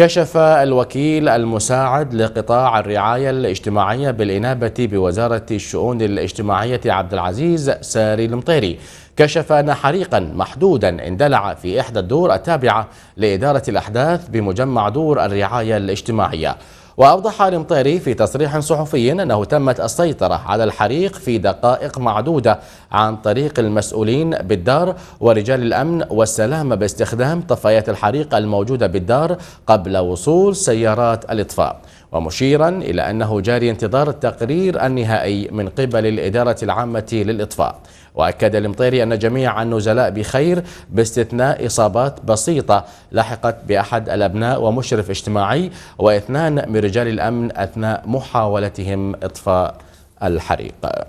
كشف الوكيل المساعد لقطاع الرعاية الاجتماعية بالإنابة بوزارة الشؤون الاجتماعية عبد العزيز ساري المطيري كشف أن حريقا محدودا اندلع في إحدى الدور التابعة لإدارة الأحداث بمجمع دور الرعاية الاجتماعية وأوضح المطيري في تصريح صحفي أنه تمت السيطرة على الحريق في دقائق معدودة عن طريق المسؤولين بالدار ورجال الأمن والسلامة باستخدام طفايات الحريق الموجودة بالدار قبل وصول سيارات الإطفاء ومشيرا إلى أنه جاري انتظار التقرير النهائي من قبل الإدارة العامة للإطفاء وأكد المطيري أن جميع النزلاء بخير باستثناء إصابات بسيطة لحقت بأحد الأبناء ومشرف اجتماعي واثنان من رجال الأمن أثناء محاولتهم إطفاء الحريق